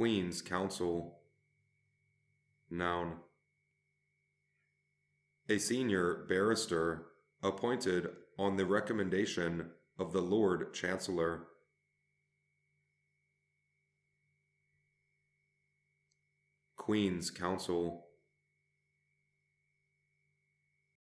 Queen's Counsel. Noun. A senior barrister appointed on the recommendation of the Lord Chancellor. Queen's Counsel.